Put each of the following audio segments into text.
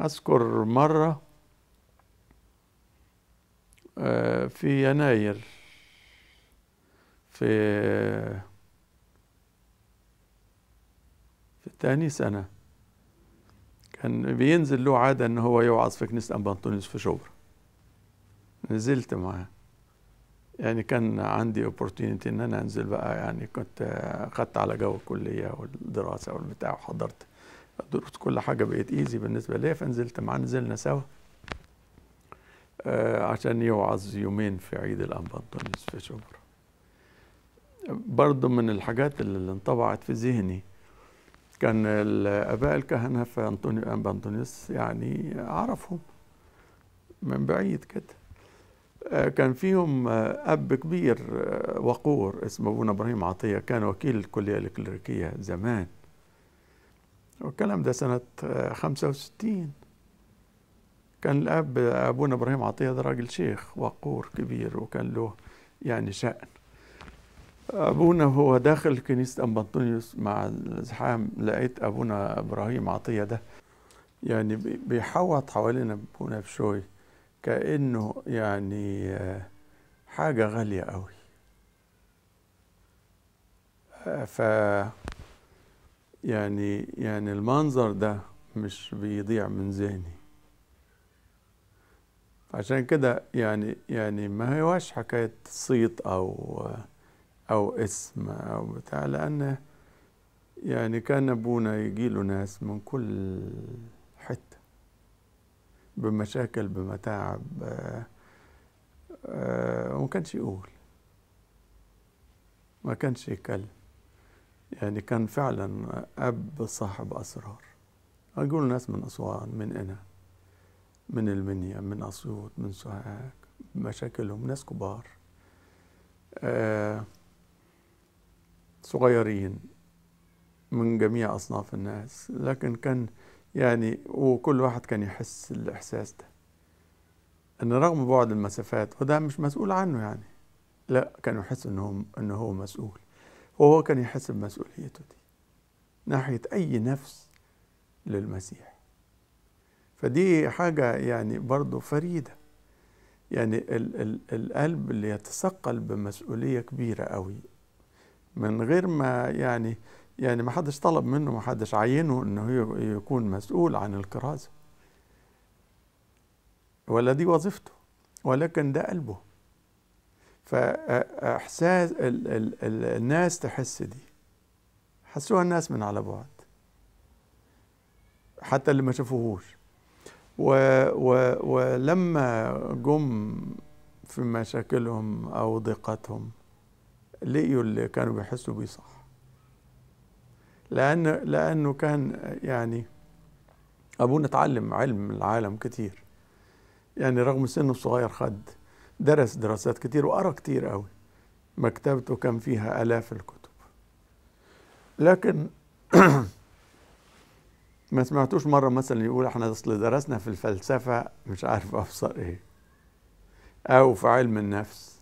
أذكر مرة آه، في يناير في في تاني سنة كان بينزل له عادة إن هو يوعظ في كنيسة أنبا أنطونيوس في شوبرا نزلت معاه يعني كان عندي opportunity إن أنا أنزل بقى يعني كنت آه، أخدت على جو الكلية والدراسة والبتاع وحضرت الدروس كل حاجة بقت ايزي بالنسبة ليا فنزلت معاه نزلنا سوا آه، عشان يوعظ يومين في عيد الأنبا أنطونيوس في شبرا برضه من الحاجات اللي انطبعت في ذهني كان الآباء الكهنة في أنطونيو أنبا أنطونيوس يعني أعرفهم من بعيد كده آه، كان فيهم آه، أب كبير وقور اسمه أبونا إبراهيم عطية كان وكيل الكلية الإكليريكية زمان والكلام ده سنة آه، وستين كان الأب أبونا إبراهيم عطية هذا راجل شيخ وقور كبير وكان له يعني شأن أبونا هو داخل كنيسة أنبنطونيوس مع الزحام لقيت أبونا إبراهيم عطية ده يعني بيحوط حوالينا أبونا بشوي كأنه يعني آه، حاجة غالية قوي آه، ف يعني يعني المنظر ده مش بيضيع من ذهني عشان كده يعني يعني ما هيواش حكاية صيت أو أو اسم أو بتاع لأن يعني كان أبونا يجي له ناس من كل حتة بمشاكل بمتاعب آه، آه، وما كانش يقول ما كانش يتكلم يعني كان فعلا أب صاحب أسرار أقول ناس من أسوان من إنا من المنيا من أسيوط من سوهاج مشاكلهم ناس كبار آه صغيرين من جميع أصناف الناس لكن كان يعني وكل واحد كان يحس الإحساس ده أن رغم بعد المسافات وده مش مسؤول عنه يعني لا كانوا يحسوا إن هو إن هو مسؤول وهو كان يحس بمسؤوليته دي ناحية أي نفس للمسيح فدي حاجة يعني برضو فريدة يعني ال ال القلب اللي يتثقل بمسؤولية كبيرة قوي من غير ما يعني يعني ما حدش طلب منه ما حدش عينه انه يكون مسؤول عن الكرازة ولا دي وظيفته ولكن ده قلبه فاحساس الـ الـ الـ الناس تحس دي حسوها الناس من على بعد حتى اللي ما شافوهوش و و ولما جم في مشاكلهم او ضيقتهم لقيوا اللي كانوا بيحسوا بيه صح لأن لأنه كان يعني أبونا اتعلم علم العالم كتير يعني رغم سنه الصغير خد درس دراسات كتير وقرا كتير قوي مكتبته كان فيها آلاف الكتب لكن ما سمعتوش مرة مثلا يقول احنا اصل درسنا في الفلسفة مش عارف أفسر ايه أو في علم النفس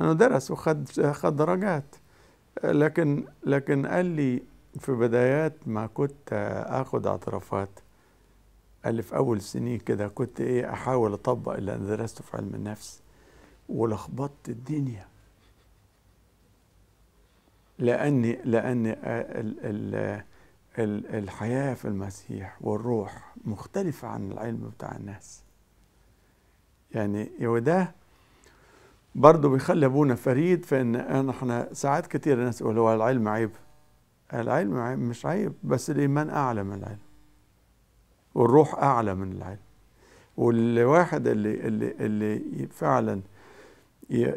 أنا درس وخد خد درجات لكن لكن قال لي في بدايات ما كنت آخد اعترافات قال لي في اول سنين كده كنت ايه احاول اطبق اللي انا درسته في علم النفس ولخبطت الدنيا لان لان ال ال ال الحياه في المسيح والروح مختلفه عن العلم بتاع الناس يعني وده برضه بيخلي ابونا فريد في ان احنا ساعات كتير الناس يقول هو العلم عيب العلم عيب مش عيب بس الايمان اعلى من العلم والروح اعلى من العلم والواحد اللي اللي اللي فعلا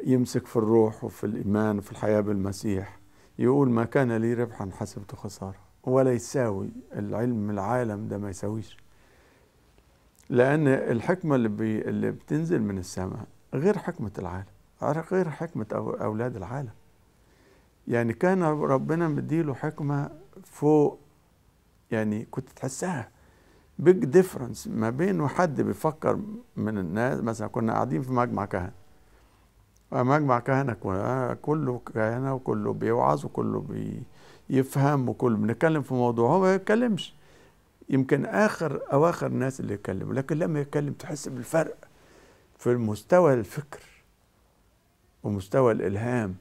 يمسك في الروح وفي الايمان وفي الحياه بالمسيح يقول ما كان لي ربحا حسبته خساره ولا يساوي العلم العالم ده ما يساويش لان الحكمه اللي بي اللي بتنزل من السماء غير حكمه العالم غير حكمه اولاد العالم يعني كان ربنا مديله حكمه فوق يعني كنت تحسها بيج ديفرنس ما بينه حد بيفكر من الناس مثلا كنا قاعدين في مجمع كهنه آه، مجمع كهنه آه، كله كهنه وكله بيوعظ وكله بيفهم وكله بنتكلم في موضوع هو ما بيتكلمش يمكن اخر اواخر الناس اللي يتكلموا لكن لما يتكلم تحس بالفرق في المستوى الفكر ومستوى الالهام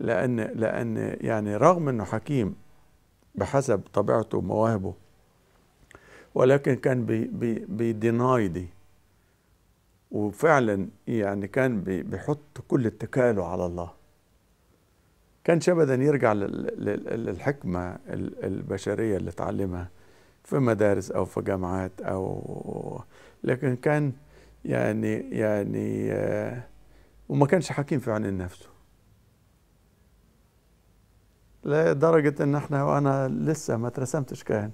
لان لان يعني رغم انه حكيم بحسب طبيعته ومواهبه ولكن كان بيديناي دي وفعلا يعني كان بيحط كل اتكاله على الله كانش ابدا يرجع للحكمه البشريه اللي اتعلمها في مدارس او في جامعات او لكن كان يعني يعني آه، وما كانش حكيم في عن نفسه لدرجه ان احنا وانا لسه ما اترسمتش كاهن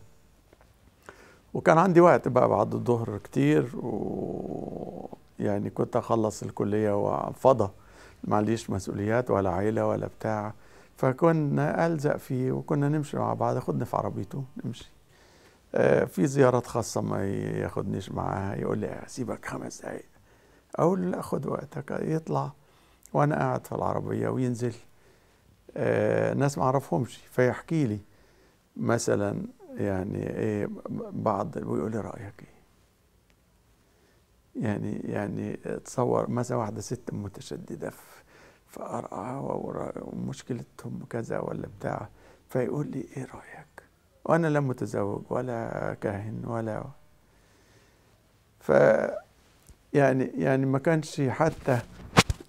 وكان عندي وقت بقى بعد الظهر كتير ويعني كنت اخلص الكليه وفضى معليش مسؤوليات ولا عيله ولا بتاع فكنا الزق فيه وكنا نمشي مع بعض ياخدني في عربيته نمشي آه، في زيارات خاصه ما ياخدنيش معاها يقول لي سيبك خمس دقايق اقول له خد وقتك يطلع وانا قاعد في العربيه وينزل آه، ناس ما اعرفهمش فيحكي لي مثلا يعني ايه بعض ويقول لي رايك ايه يعني يعني تصور مثلا واحده ست متشدده في في ومشكلتهم كذا ولا بتاع فيقول لي ايه رايك وانا لا متزوج ولا كاهن ولا ف يعني يعني ما كانش حتى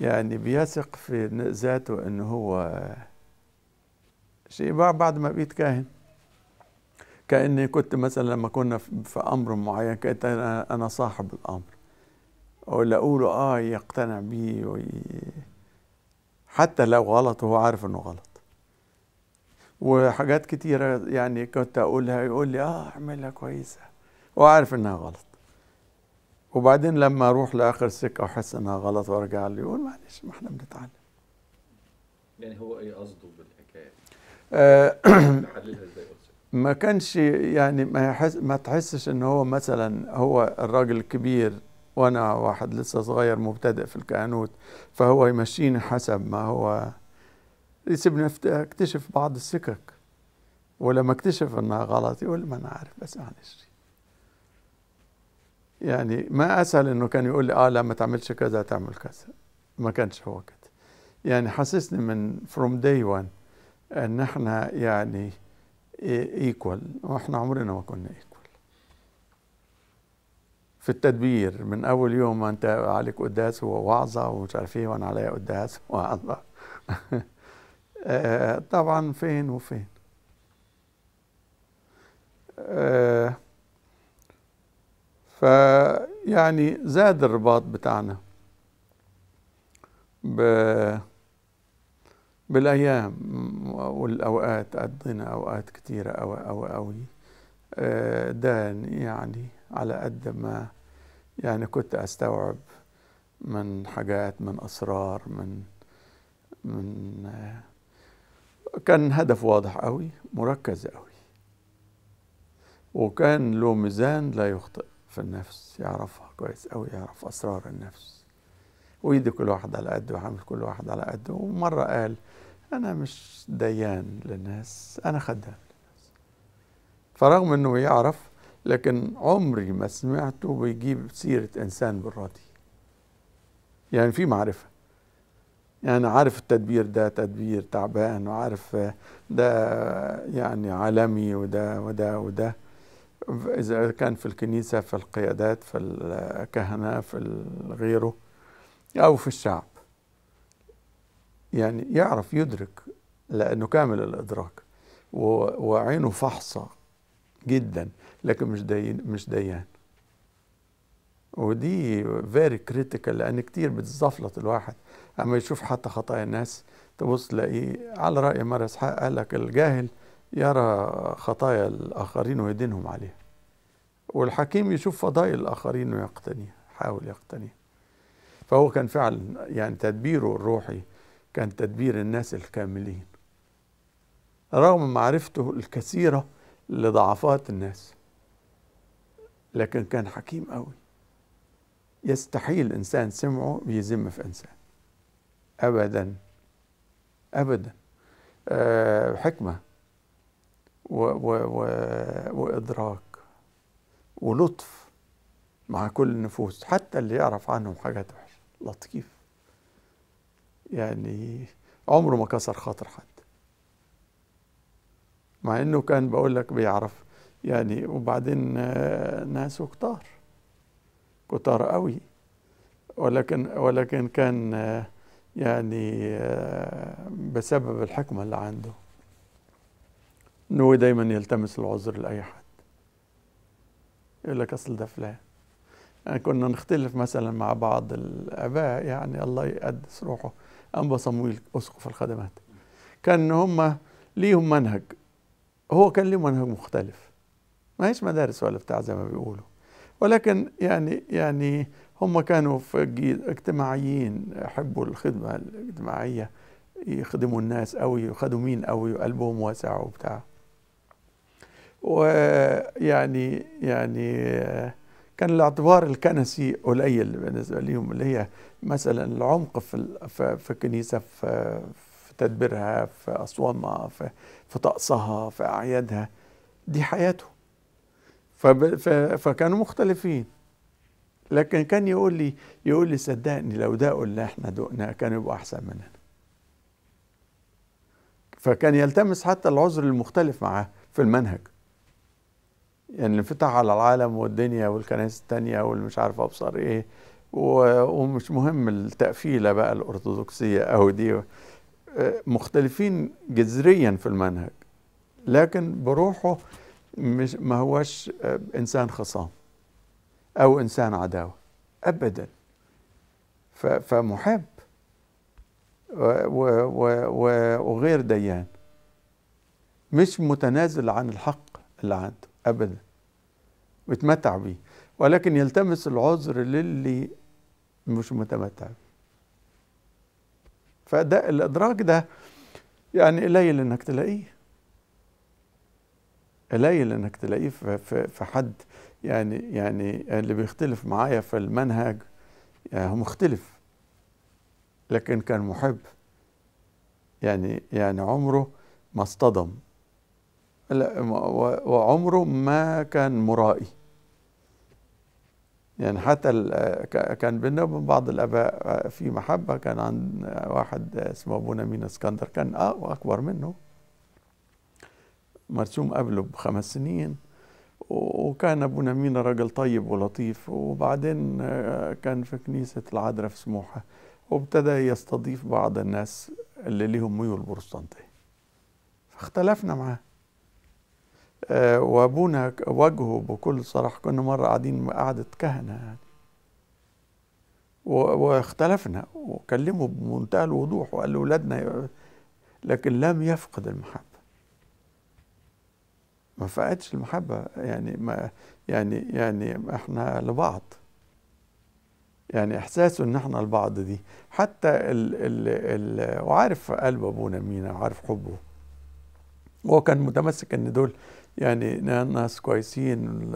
يعني بيثق في ذاته ان هو شيء بعد ما بقيت كاهن كاني كنت مثلا لما كنا في امر معين كنت انا صاحب الامر ولا اقوله اه يقتنع بيه وي... حتى لو غلط هو عارف انه غلط وحاجات كتيرة يعني كنت أقولها يقول لي آه اعملها كويسة وعارف إنها غلط وبعدين لما أروح لآخر سكة وأحس إنها غلط وأرجع لي يقول معلش ما إحنا بنتعلم يعني هو إيه قصده بالحكاية؟ آه ما كانش يعني ما, يحس ما تحسش ان هو مثلا هو الراجل الكبير وانا واحد لسه صغير مبتدئ في الكهنوت فهو يمشيني حسب ما هو يسيبني اكتشف بعض السكك ولما اكتشف انها غلط يقول ما انا عارف بس معلش يعني ما اسهل انه كان يقول لي اه لا ما تعملش كذا تعمل كذا ما كانش هو كده يعني حسسني من فروم داي 1 ان احنا يعني ايكوال واحنا عمرنا ما كنا ايكوال في التدبير من اول يوم ما انت عليك قداس ووعظه ومش عارف ايه وانا عليا قداس ووعظه آه، طبعا فين وفين آه، فيعني زاد الرباط بتاعنا ب بالايام والاوقات قضينا اوقات كثيره قوي قوي آه، قوي دان يعني على قد ما يعني كنت استوعب من حاجات من اسرار من من كان هدف واضح قوي مركز قوي وكان له ميزان لا يخطئ في النفس يعرفها كويس قوي يعرف اسرار النفس ويدي كل واحد على قده وعامل كل واحد على قده ومره قال انا مش ديان للناس انا خدام للناس فرغم انه يعرف لكن عمري ما سمعته بيجيب سيره انسان بالراضي يعني في معرفه يعني عارف التدبير ده تدبير تعبان وعارف ده يعني عالمي وده وده وده إذا كان في الكنيسة في القيادات في الكهنة في غيره أو في الشعب يعني يعرف يدرك لأنه كامل الإدراك وعينه فحصة جدا لكن مش ديان مش ديان ودي فيري كريتيكال لأن كتير بتزفلط الواحد أما يشوف حتى خطايا الناس تبص تلاقيه على رأي مارس إسحاق قال لك الجاهل يرى خطايا الآخرين ويدينهم عليها والحكيم يشوف فضائل الآخرين ويقتنيها يحاول يقتنيها فهو كان فعلا يعني تدبيره الروحي كان تدبير الناس الكاملين رغم معرفته الكثيرة لضعفات الناس لكن كان حكيم قوي يستحيل إنسان سمعه بيذم في إنسان أبدا أبدا أه حكمة و و و وإدراك ولطف مع كل النفوس حتى اللي يعرف عنهم حاجات وحشة لطيف يعني عمره ما كسر خاطر حد مع انه كان بقول لك بيعرف يعني وبعدين آه، ناسه كتار كتار قوي ولكن ولكن كان آه، يعني آه، بسبب الحكمه اللي عنده انه دايما يلتمس العذر لاي حد يقول لك اصل ده فلان كنا نختلف مثلا مع بعض الآباء يعني الله يقدس روحه أنبا صمويل أسقف الخدمات كان هم ليهم منهج هو كان ليه منهج مختلف ما هيش مدارس ولا بتاع زي ما بيقولوا ولكن يعني يعني هم كانوا في جيل اجتماعيين يحبوا الخدمة الاجتماعية يخدموا الناس قوي وخدومين قوي وقلبهم واسع وبتاع ويعني يعني, يعني كان الاعتبار الكنسي قليل بالنسبه ليهم اللي هي مثلا العمق في في الكنيسه في, في تدبيرها في اسوانها في, في طقسها في اعيادها دي حياته فكانوا مختلفين لكن كان يقول لي يقول لي صدقني لو ذاقوا اللي احنا دقنا كان يبقوا احسن مننا فكان يلتمس حتى العذر المختلف معاه في المنهج يعني الانفتاح على العالم والدنيا والكنائس التانية والمش عارف ابصر إيه ومش مهم التأفيلة بقى الأرثوذكسية أو دي أه، مختلفين جذريا في المنهج لكن بروحه مش ما هوش أه، إنسان خصام أو إنسان عداوة أبدا فمحب وغير ديان مش متنازل عن الحق اللي عنده ابدا متمتع بيه ولكن يلتمس العذر للي مش متمتع بيه فده الادراك ده يعني قليل انك تلاقيه قليل انك تلاقيه في حد يعني يعني اللي بيختلف معايا في المنهج يعني هو مختلف لكن كان محب يعني يعني عمره ما اصطدم لا وعمره ما كان مرائي يعني حتى كان بينا وبين بعض الاباء آه، في محبه كان عند واحد اسمه ابونا مينا اسكندر كان اه واكبر منه مرسوم قبله بخمس سنين وكان ابونا مينا راجل طيب ولطيف وبعدين آه، كان في كنيسه العذراء في سموحه وابتدى يستضيف بعض الناس اللي ليهم ميول بروتستانتيه فاختلفنا معاه آه، وابونا وجهه بكل صراحه كنا مره قاعدين قعده كهنه يعني واختلفنا وكلمه بمنتهى الوضوح وقال لاولادنا لكن لم يفقد المحبه ما فقدش المحبه يعني ما يعني يعني احنا لبعض يعني احساسه ان احنا لبعض دي حتى ال ال ال وعارف قلب ابونا مين وعارف حبه هو كان متمسك ان دول يعني ناس كويسين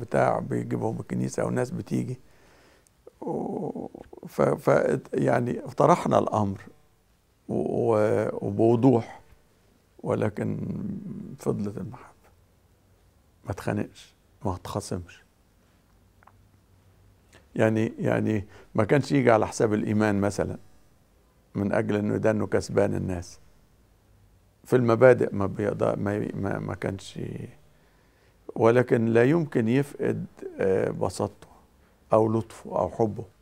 بتاع بيجيبهم الكنيسة أو ناس بتيجي ف, ف يعني طرحنا الأمر وبوضوح ولكن فضلت المحبة ما تخانقش ما تخصمش يعني يعني ما كانش يجي على حساب الإيمان مثلا من أجل إنه ده إنه كسبان الناس في المبادئ ما بيقدر ما, ما, ما كانش ولكن لا يمكن يفقد آه، بساطته او لطفه او حبه